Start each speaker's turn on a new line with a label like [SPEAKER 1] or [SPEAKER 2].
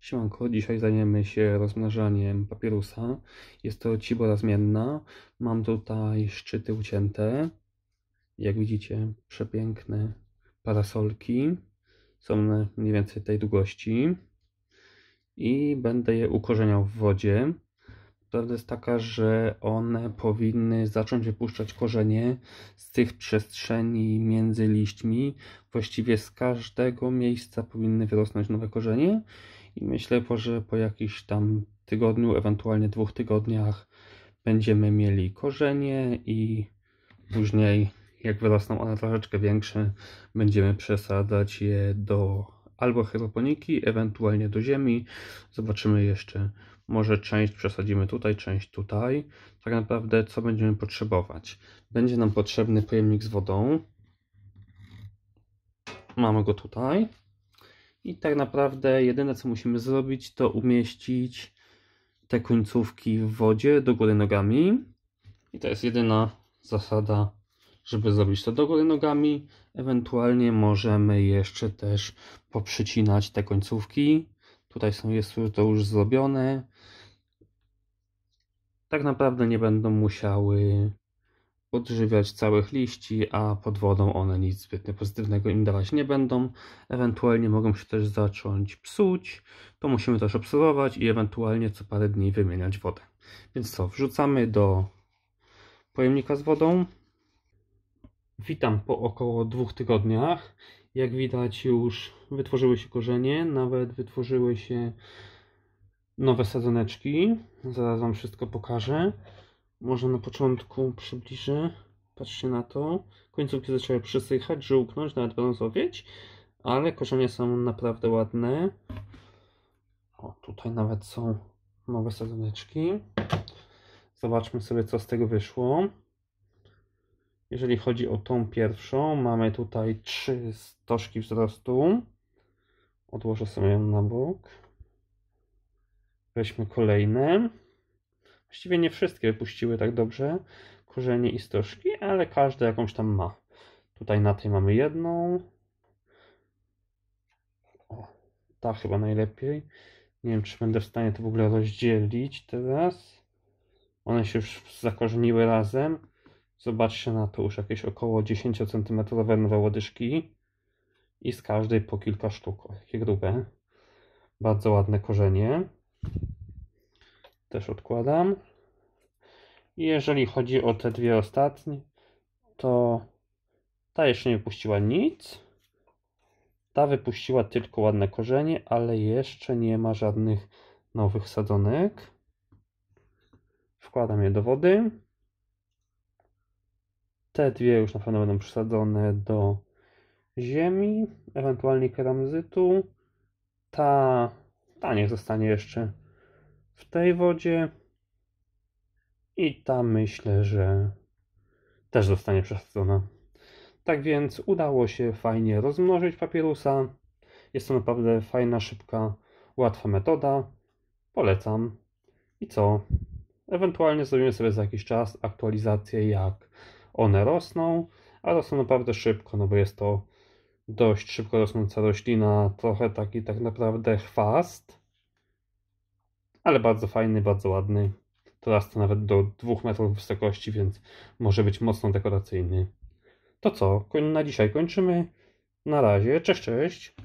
[SPEAKER 1] Siemanko, dzisiaj zajmiemy się rozmnażaniem papierusa. Jest to cibora zmienna. Mam tutaj szczyty ucięte. Jak widzicie, przepiękne parasolki. Są mniej więcej tej długości. I będę je ukorzeniał w wodzie prawda jest taka, że one powinny zacząć wypuszczać korzenie z tych przestrzeni między liśćmi. Właściwie z każdego miejsca powinny wyrosnąć nowe korzenie i myślę, że po jakichś tam tygodniu, ewentualnie dwóch tygodniach będziemy mieli korzenie i później jak wyrosną one troszeczkę większe, będziemy przesadzać je do albo hydroponiki, ewentualnie do ziemi. Zobaczymy jeszcze, może część przesadzimy tutaj, część tutaj. Tak naprawdę co będziemy potrzebować? Będzie nam potrzebny pojemnik z wodą. Mamy go tutaj. I tak naprawdę jedyne co musimy zrobić to umieścić te końcówki w wodzie do góry nogami. I to jest jedyna zasada żeby zrobić to do góry nogami. Ewentualnie możemy jeszcze też poprzycinać te końcówki. Tutaj są, jest to już zrobione. Tak naprawdę nie będą musiały odżywiać całych liści, a pod wodą one nic zbyt pozytywnego im dawać nie będą. Ewentualnie mogą się też zacząć psuć, to musimy też obserwować i ewentualnie co parę dni wymieniać wodę. Więc co, wrzucamy do pojemnika z wodą, Witam po około dwóch tygodniach. Jak widać, już wytworzyły się korzenie, nawet wytworzyły się nowe sadzoneczki. Zaraz Wam wszystko pokażę. Może na początku przybliżę. Patrzcie na to. Końcówki zaczęły przysychać, żółknąć, nawet brązowieć, ale korzenie są naprawdę ładne. O, tutaj nawet są nowe sadzoneczki. Zobaczmy sobie, co z tego wyszło. Jeżeli chodzi o tą pierwszą, mamy tutaj trzy stożki wzrostu. Odłożę sobie ją na bok. Weźmy kolejne. Właściwie nie wszystkie wypuściły tak dobrze korzenie i stożki, ale każde jakąś tam ma. Tutaj na tej mamy jedną. O, ta chyba najlepiej. Nie wiem, czy będę w stanie to w ogóle rozdzielić teraz. One się już zakorzeniły razem. Zobaczcie na to już jakieś około 10 cm nowe łodyżki i z każdej po kilka sztuk, jakie grube. Bardzo ładne korzenie. Też odkładam. I jeżeli chodzi o te dwie ostatnie, to ta jeszcze nie wypuściła nic. Ta wypuściła tylko ładne korzenie, ale jeszcze nie ma żadnych nowych sadzonek. Wkładam je do wody. Te dwie już na pewno będą przysadzone do ziemi, ewentualnie keramzytu. Ta, ta niech zostanie jeszcze w tej wodzie. I ta myślę, że też zostanie przesadzona. Tak więc udało się fajnie rozmnożyć papierusa. Jest to naprawdę fajna, szybka, łatwa metoda. Polecam. I co? Ewentualnie zrobimy sobie za jakiś czas aktualizację, jak one rosną, a rosną naprawdę szybko, no bo jest to dość szybko rosnąca roślina, trochę taki tak naprawdę chwast, ale bardzo fajny, bardzo ładny. To nawet do 2 metrów wysokości, więc może być mocno dekoracyjny. To co, na dzisiaj kończymy. Na razie, cześć, cześć.